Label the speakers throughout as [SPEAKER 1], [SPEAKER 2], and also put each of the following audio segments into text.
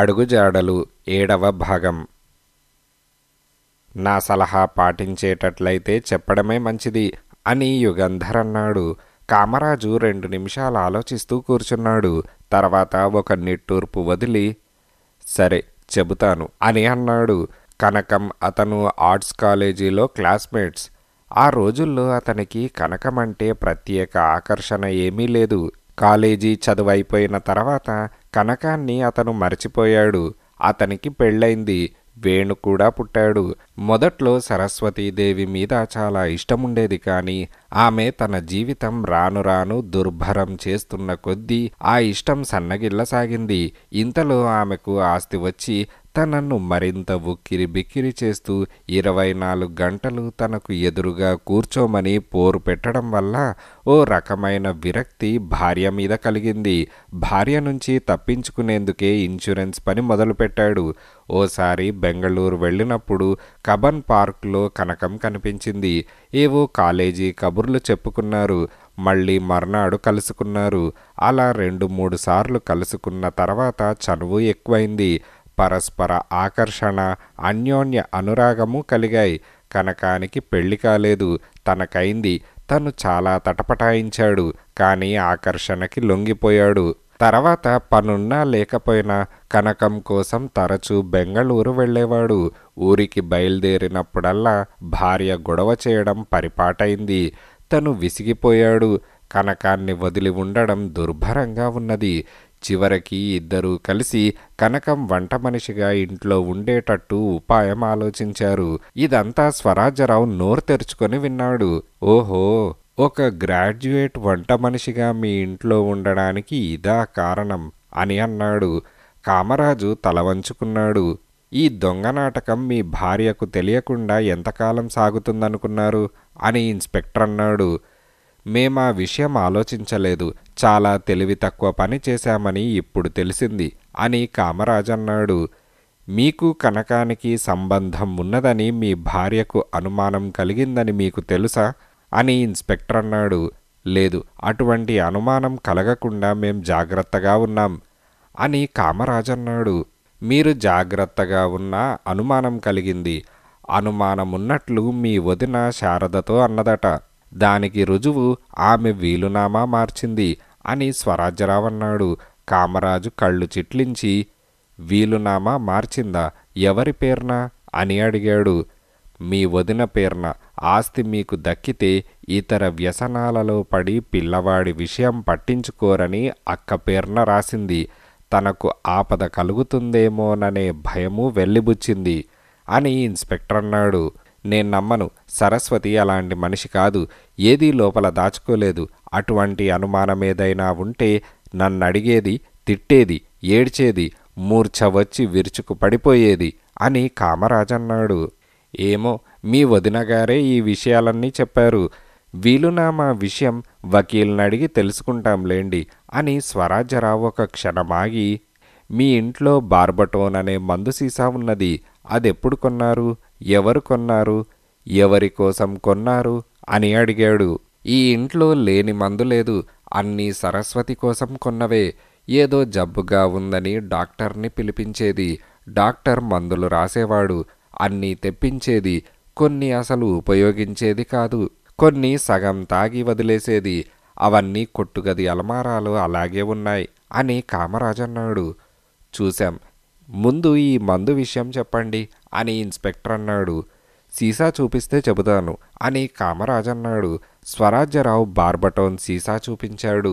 [SPEAKER 1] అడుగుజాడలు ఏడవ భాగం నా సలహా పాటించేటట్లయితే చెప్పడమే మంచిది అని యుగంధర్ అన్నాడు కామరాజు రెండు నిమిషాలు ఆలోచిస్తూ కూర్చున్నాడు తర్వాత ఒక నిట్టూర్పు వదిలి సరే చెబుతాను అని అన్నాడు కనకం అతను ఆర్ట్స్ కాలేజీలో క్లాస్మేట్స్ ఆ రోజుల్లో అతనికి కనకం అంటే ప్రత్యేక ఆకర్షణ ఏమీ లేదు కాలేజీ చదువైపోయిన తర్వాత కనకాన్ని అతను మర్చిపోయాడు అతనికి పెళ్ళైంది వేణు కూడా పుట్టాడు మొదట్లో సరస్వతీదేవి మీద చాలా ఇష్టముండేది కానీ ఆమె తన జీవితం రాను రాను దుర్భరం చేస్తున్న కొద్దీ ఆ ఇష్టం సన్నగిల్లసాగింది ఇంతలో ఆమెకు ఆస్తి వచ్చి తనను మరింత ఉక్కిరి బిక్కిరి చేస్తూ ఇరవై నాలుగు గంటలు తనకు ఎదురుగా కూర్చోమని పోరు పెట్టడం వల్ల ఓ రకమైన విరక్తి భార్య మీద కలిగింది భార్య నుంచి తప్పించుకునేందుకే ఇన్సూరెన్స్ పని మొదలుపెట్టాడు ఓసారి బెంగళూరు వెళ్ళినప్పుడు కబన్ పార్క్లో కనకం కనిపించింది ఏవో కాలేజీ కబుర్లు చెప్పుకున్నారు మళ్ళీ మర్నాడు కలుసుకున్నారు అలా రెండు మూడు సార్లు కలుసుకున్న తర్వాత చనువు ఎక్కువైంది పరస్పర ఆకర్షణ అన్యోన్య అనురాగము కలిగాయి కనకానికి పెళ్లి కాలేదు తనకైంది తను చాలా తటపటాయించాడు కానీ ఆకర్షణకి లొంగిపోయాడు తర్వాత పనున్నా లేకపోయినా కనకం కోసం తరచూ బెంగళూరు వెళ్ళేవాడు ఊరికి బయలుదేరినప్పుడల్లా భార్య గొడవ చేయడం పరిపాటైంది తను విసిగిపోయాడు కనకాన్ని వదిలి ఉండడం దుర్భరంగా ఉన్నది చివరికి ఇద్దరూ కలిసి కనకం వంట మనిషిగా ఇంట్లో ఉండేటట్టు ఉపాయం ఆలోచించారు ఇదంతా స్వరాజ్యరావు నోరు తెరుచుకొని విన్నాడు ఓహో ఒక గ్రాడ్యుయేట్ వంట మనిషిగా మీ ఇంట్లో ఉండడానికి ఇదా కారణం అని అన్నాడు కామరాజు తల వంచుకున్నాడు ఈ దొంగ నాటకం మీ భార్యకు తెలియకుండా ఎంతకాలం సాగుతుందనుకున్నారు అని ఇన్స్పెక్టర్ అన్నాడు మేమా ఆ విషయం ఆలోచించలేదు చాలా తెలివి తక్కువ పని చేశామని ఇప్పుడు తెలిసింది అని కామరాజన్నాడు మీకు కనకానికి సంబంధం ఉన్నదని మీ భార్యకు అనుమానం కలిగిందని మీకు తెలుసా అని ఇన్స్పెక్టర్ అన్నాడు లేదు అటువంటి అనుమానం కలగకుండా మేం జాగ్రత్తగా ఉన్నాం అని కామరాజన్నాడు మీరు జాగ్రత్తగా ఉన్నా అనుమానం కలిగింది అనుమానం ఉన్నట్లు మీ వదిన శారదతో అన్నదట దానికి రుజువు ఆమె వీలునామా మార్చింది అని స్వరాజ్యరావన్నాడు కామరాజు కళ్ళు చిట్లించి వీలునామా మార్చిందా ఎవరి పేరున అని అడిగాడు మీ వదిన పేరున ఆస్తి మీకు దక్కితే ఇతర వ్యసనాలలో పడి పిల్లవాడి విషయం పట్టించుకోరని అక్క పేరున రాసింది తనకు ఆపద కలుగుతుందేమోననే భయము వెళ్ళిబుచ్చింది అని ఇన్స్పెక్టర్ అన్నాడు నేను నమ్మను సరస్వతి అలాంటి మనిషి కాదు ఏదీ లోపల దాచుకోలేదు అటువంటి అనుమానమేదైనా ఉంటే నన్నడిగేది తిట్టేది ఏడ్చేది మూర్ఛ వచ్చి విరుచుకు పడిపోయేది అని కామరాజన్నాడు ఏమో మీ వదినగారే ఈ విషయాలన్నీ చెప్పారు వీలునా మా విషయం వకీల్ని అడిగి తెలుసుకుంటాంలేండి అని స్వరాజ్యరావు ఒక క్షణమాగి మీ ఇంట్లో బార్బటోన్ అనే మందు సీసా ఉన్నది అదెప్పుడు కొన్నారు ఎవరు కొన్నారు ఎవరి కోసం కొన్నారు అని అడిగాడు ఈ ఇంట్లో లేని మందు లేదు అన్నీ సరస్వతి కోసం కొన్నవే ఏదో జబ్బుగా ఉందని డాక్టర్ని పిలిపించేది డాక్టర్ మందులు రాసేవాడు అన్నీ తెప్పించేది కొన్ని అసలు ఉపయోగించేది కాదు కొన్ని సగం తాగి వదిలేసేది అవన్నీ కొట్టుగది అలమారాలు అలాగే ఉన్నాయి అని కామరాజన్నాడు చూశాం ముందు ఈ మందు విషయం చెప్పండి అని ఇన్స్పెక్టర్ అన్నాడు సీసా చూపిస్తే చెబుతాను అని కామరాజ్ అన్నాడు స్వరాజ్యరావు బార్బటోన్ సీసా చూపించాడు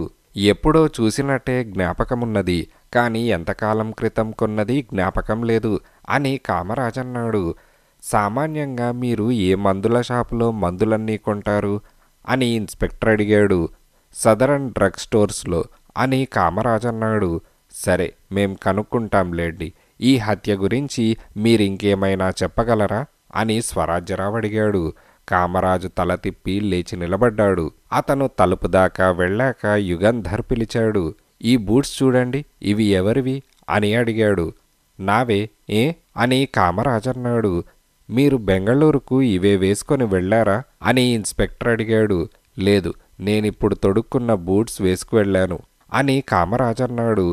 [SPEAKER 1] ఎప్పుడో చూసినట్టే జ్ఞాపకమున్నది కానీ ఎంతకాలం క్రితం కొన్నది జ్ఞాపకం లేదు అని కామరాజ్ అన్నాడు సామాన్యంగా మీరు ఏ మందుల షాపులో మందులన్నీ కొంటారు అని ఇన్స్పెక్టర్ అడిగాడు సదరన్ డ్రగ్ స్టోర్స్లో అని కామరాజ్ అన్నాడు సరే మేం కనుక్కుంటాం లేండి ఈ హత్య గురించి మీరింకేమైనా చెప్పగలరా అని స్వరాజ్యరావు అడిగాడు కామరాజు తల తిప్పి లేచి నిలబడ్డాడు అతను తలుపు దాకా వెళ్ళాక యుగంధర్ పిలిచాడు ఈ బూట్స్ చూడండి ఇవి ఎవరివి అని అడిగాడు నావే ఏ అని కామరాజన్నాడు మీరు బెంగళూరుకు ఇవే వేసుకొని వెళ్ళారా అని ఇన్స్పెక్టర్ అడిగాడు లేదు నేనిప్పుడు తొడుక్కున్న బూట్స్ వేసుకువెళ్లాను అని కామరాజన్నాడు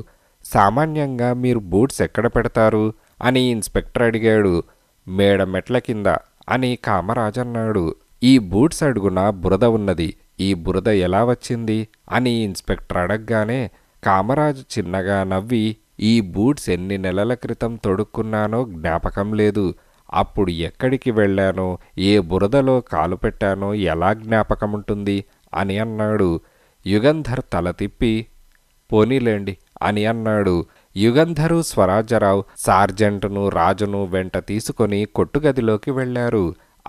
[SPEAKER 1] సామాన్యంగా మీరు బూట్స్ ఎక్కడ పెడతారు అని ఇన్స్పెక్టర్ అడిగాడు మేడ మెట్ల కింద అని కామరాజన్నాడు ఈ బూట్స్ అడుగున బురద ఉన్నది ఈ బురద ఎలా వచ్చింది అని ఇన్స్పెక్టర్ అడగగానే కామరాజు చిన్నగా నవ్వి ఈ బూట్స్ ఎన్ని నెలల క్రితం తొడుక్కున్నానో జ్ఞాపకం లేదు అప్పుడు ఎక్కడికి వెళ్ళానో ఏ బురదలో కాలు పెట్టానో ఎలా జ్ఞాపకముంటుంది అని అన్నాడు యుగంధర్ తల తిప్పి పోనీలేండి అని అన్నాడు యుగంధరు స్వరాజ్యరావు సార్జెంటును రాజును వెంట తీసుకొని కొట్టుగదిలోకి వెళ్ళారు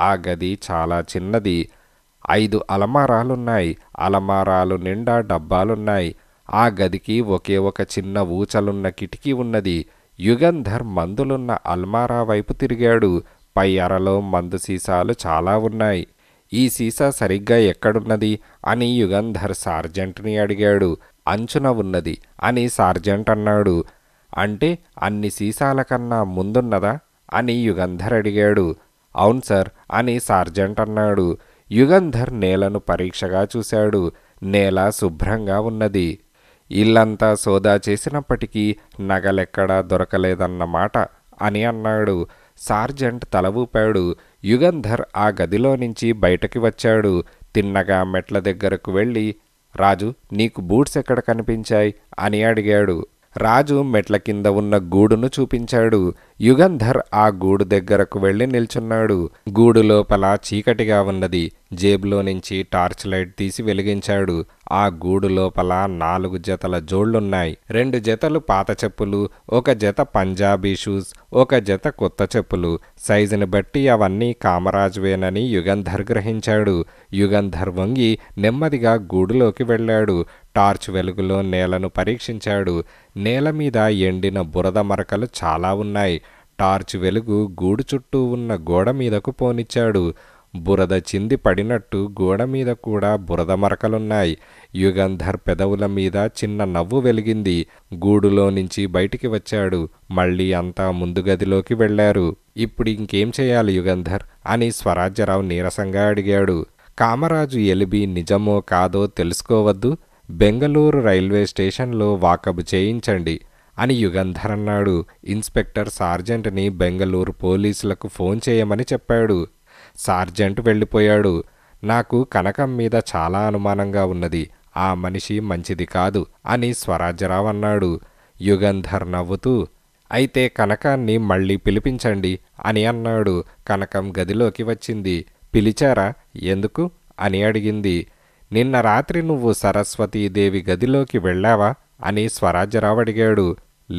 [SPEAKER 1] ఆ గది చాలా చిన్నది ఐదు అలమారాలున్నాయి అలమారాలు నిండా డబ్బాలున్నాయి ఆ గదికి ఒకే ఒక చిన్న ఊచలున్న కిటికీ ఉన్నది యుగంధర్ మందులున్న అల్మారా వైపు తిరిగాడు పై అరలో మందు సీసాలు చాలా ఉన్నాయి ఈ సీసా సరిగ్గా ఎక్కడున్నది అని యుగంధర్ సార్జెంట్ని అడిగాడు అంచున ఉన్నది అని సార్జెంట్ అన్నాడు అంటే అన్ని సీసాల కన్నా ముందున్నదా అని యుగంధర్ అడిగాడు అవును సార్ అని సార్జెంట్ అన్నాడు యుగంధర్ నేలను పరీక్షగా చూశాడు నేల శుభ్రంగా ఉన్నది ఇల్లంతా సోదా చేసినప్పటికీ నగలెక్కడా దొరకలేదన్నమాట అని అన్నాడు సార్జెంట్ తల ఊపాడు యుగంధర్ ఆ గదిలో నుంచి బయటకి వచ్చాడు తిన్నగా మెట్ల దగ్గరకు వెళ్ళి రాజు నీకు బూట్స్ ఎక్కడ కనిపించాయి అని అడిగాడు రాజు మెట్ల కింద ఉన్న గూడును చూపించాడు యుగంధర్ ఆ గూడు దగ్గరకు వెళ్ళి నిల్చున్నాడు గూడు లోపల చీకటిగా ఉన్నది జేబులో నుంచి టార్చ్ లైట్ తీసి వెలిగించాడు ఆ గూడు లోపల నాలుగు జతల జోళ్లున్నాయి రెండు జతలు పాత చెప్పులు ఒక జత పంజాబీ షూస్ ఒక జత కొత్త చెప్పులు సైజుని బట్టి అవన్నీ కామరాజువేనని యుగంధర్ గ్రహించాడు యుగంధర్ వంగి నెమ్మదిగా గూడులోకి వెళ్ళాడు టార్చ్ వెలుగులో నేలను పరీక్షించాడు నేల మీద ఎండిన బురద మరకలు చాలా ఉన్నాయి టార్చ్ వెలుగు గూడు చుట్టూ ఉన్న గోడ మీదకు పోనిచ్చాడు బురద చింది పడినట్టు గోడ మీద కూడా బురద మరకలున్నాయి యుగంధర్ పెదవుల మీద చిన్న నవ్వు వెలిగింది గూడులో నుంచి బయటికి వచ్చాడు మళ్ళీ అంతా ముందు గదిలోకి వెళ్లారు ఇప్పుడు ఇంకేం చేయాలి యుగంధర్ అని స్వరాజ్యరావు నీరసంగా అడిగాడు కామరాజు ఎలిబి నిజమో కాదో తెలుసుకోవద్దు బెంగళూరు రైల్వే స్టేషన్లో వాకబు చేయించండి అని యుగంధర్ అన్నాడు ఇన్స్పెక్టర్ సార్జెంట్ని బెంగళూరు పోలీసులకు ఫోన్ చేయమని చెప్పాడు సార్జెంట్ వెళ్ళిపోయాడు నాకు కనకం మీద చాలా అనుమానంగా ఉన్నది ఆ మనిషి మంచిది కాదు అని స్వరాజ్యరావు అన్నాడు యుగంధర్ నవ్వుతూ అయితే కనకాన్ని మళ్ళీ పిలిపించండి అని అన్నాడు కనకం గదిలోకి వచ్చింది పిలిచారా ఎందుకు అని అడిగింది నిన్న రాత్రి నువ్వు సరస్వతీదేవి గదిలోకి వెళ్ళావా అని స్వరాజ్యరావు అడిగాడు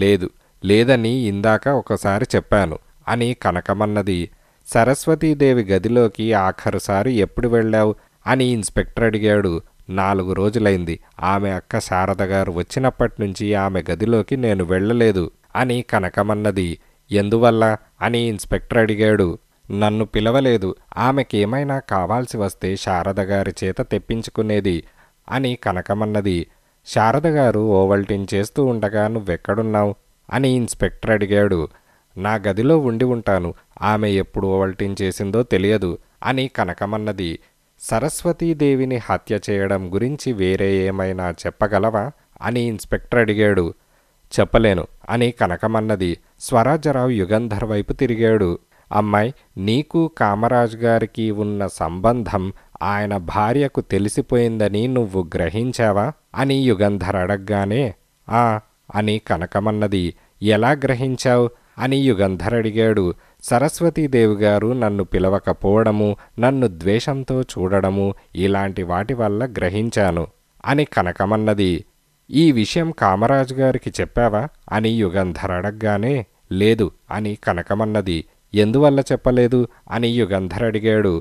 [SPEAKER 1] లేదు లేదని ఇందాక ఒకసారి చెప్పాను అని కనకమన్నది సరస్వతీదేవి గదిలోకి ఆఖరుసారి ఎప్పుడు వెళ్ళావు అని ఇన్స్పెక్టర్ అడిగాడు నాలుగు రోజులైంది ఆమె అక్క శారద గారు వచ్చినప్పటి నుంచి ఆమె గదిలోకి నేను వెళ్ళలేదు అని కనకమన్నది ఎందువల్ల అని ఇన్స్పెక్టర్ అడిగాడు నన్ను పిలవలేదు ఆమెకేమైనా కావాల్సి వస్తే శారదగారి చేత తెప్పించుకునేది అని కనకమన్నది శారదగారు ఓవల్టిన్ చేస్తూ ఉండగా నువ్వెక్కడున్నావు అని ఇన్స్పెక్టర్ అడిగాడు నా గదిలో ఉండి ఉంటాను ఆమె ఎప్పుడు ఓవల్టిన్ చేసిందో తెలియదు అని కనకమన్నది సరస్వతీదేవిని హత్య చేయడం గురించి వేరే ఏమైనా చెప్పగలవా అని ఇన్స్పెక్టర్ అడిగాడు చెప్పలేను అని కనకమన్నది స్వరాజరావు యుగంధర్ వైపు తిరిగాడు అమ్మాయి నీకు కామరాజ్ గారికి ఉన్న సంబంధం ఆయన భార్యకు తెలిసిపోయిందని నువ్వు గ్రహించావా అని యుగంధర్ అడగ్గానే ఆ అని కనకమన్నది ఎలా గ్రహించావు అని యుగంధర్ అడిగాడు సరస్వతీదేవి గారు నన్ను పిలవకపోవడము నన్ను ద్వేషంతో చూడడము ఇలాంటి వాటి వల్ల గ్రహించాను అని కనకమన్నది ఈ విషయం కామరాజు గారికి చెప్పావా అని యుగంధర్ అడగ్గానే లేదు అని కనకమన్నది ఎందువల్ల చెప్పలేదు అని యుగంధరడిగాడు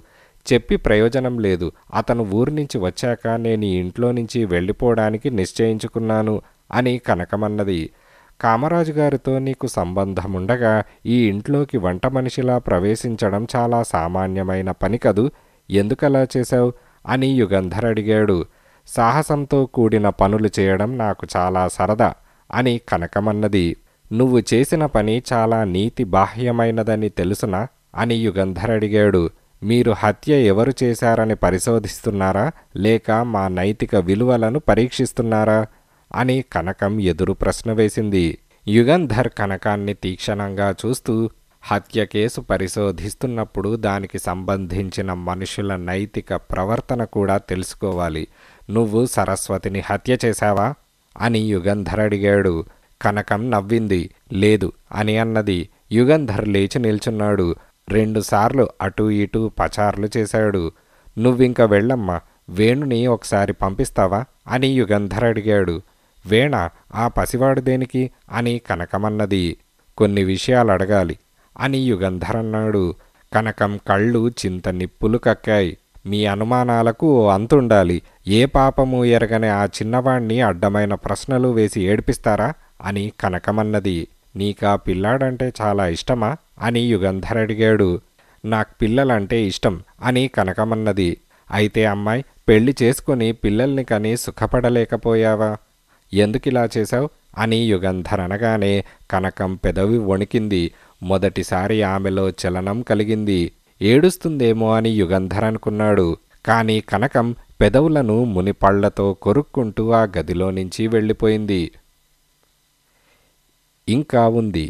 [SPEAKER 1] చెప్పి ప్రయోజనం లేదు అతను ఊరి నుంచి వచ్చాక నేను ఇంట్లో నుంచి వెళ్ళిపోవడానికి నిశ్చయించుకున్నాను అని కనకమన్నది కామరాజు గారితో నీకు సంబంధముండగా ఈ ఇంట్లోకి వంట మనిషిలా ప్రవేశించడం చాలా సామాన్యమైన పని కదు ఎందుకలా చేశావు అని యుగంధర్ అడిగాడు సాహసంతో కూడిన పనులు చేయడం నాకు చాలా సరదా అని కనకమన్నది నువ్వు చేసిన పని చాలా నీతి బాహ్యమైనదని తెలుసునా అని యుగంధరడిగాడు మీరు హత్య ఎవరు చేశారని పరిశోధిస్తున్నారా లేక మా నైతిక విలువలను పరీక్షిస్తున్నారా అని కనకం ఎదురు ప్రశ్న వేసింది యుగంధర్ కనకాన్ని తీక్షణంగా చూస్తూ హత్య కేసు పరిశోధిస్తున్నప్పుడు దానికి సంబంధించిన మనుషుల నైతిక ప్రవర్తన కూడా తెలుసుకోవాలి నువ్వు సరస్వతిని హత్య చేశావా అని యుగంధర్ అడిగాడు కనకం నవ్వింది లేదు అని అన్నది యుగంధర్ లేచి నిల్చున్నాడు రెండుసార్లు అటూ ఇటూ పచార్లు చేశాడు నువ్వింక వెళ్ళమ్మా వేణుని ఒకసారి పంపిస్తావా అని యుగంధర్ అడిగాడు వేణ ఆ పసివాడు దేనికి అని కనకమన్నది కొన్ని విషయాలు అడగాలి అని యుగంధర్ అన్నాడు కనకం కళ్ళు చింత నిప్పులు కక్కాయి మీ అనుమానాలకు ఓ అంతుండాలి ఏ పాపము ఎరగని ఆ చిన్నవాణ్ణి అడ్డమైన ప్రశ్నలు వేసి ఏడిపిస్తారా అని కనకమన్నది నీకా పిల్లాడంటే చాలా ఇష్టమా అని యుగంధర్ అడిగాడు నాకు పిల్లలంటే ఇష్టం అని కనకమన్నది అయితే అమ్మాయి పెళ్లి చేసుకుని పిల్లల్ని కని సుఖపడలేకపోయావా ఎందుకిలా చేశావు అని యుగంధర్ అనగానే కనకం పెదవి వణికింది మొదటిసారి ఆమెలో చలనం కలిగింది ఏడుస్తుందేమో అని యుగంధర్ అనుకున్నాడు కానీ కనకం పెదవులను మునిపళ్లతో కొరుక్కుంటూ ఆ గదిలో నుంచి వెళ్ళిపోయింది ఇంకా ఉంది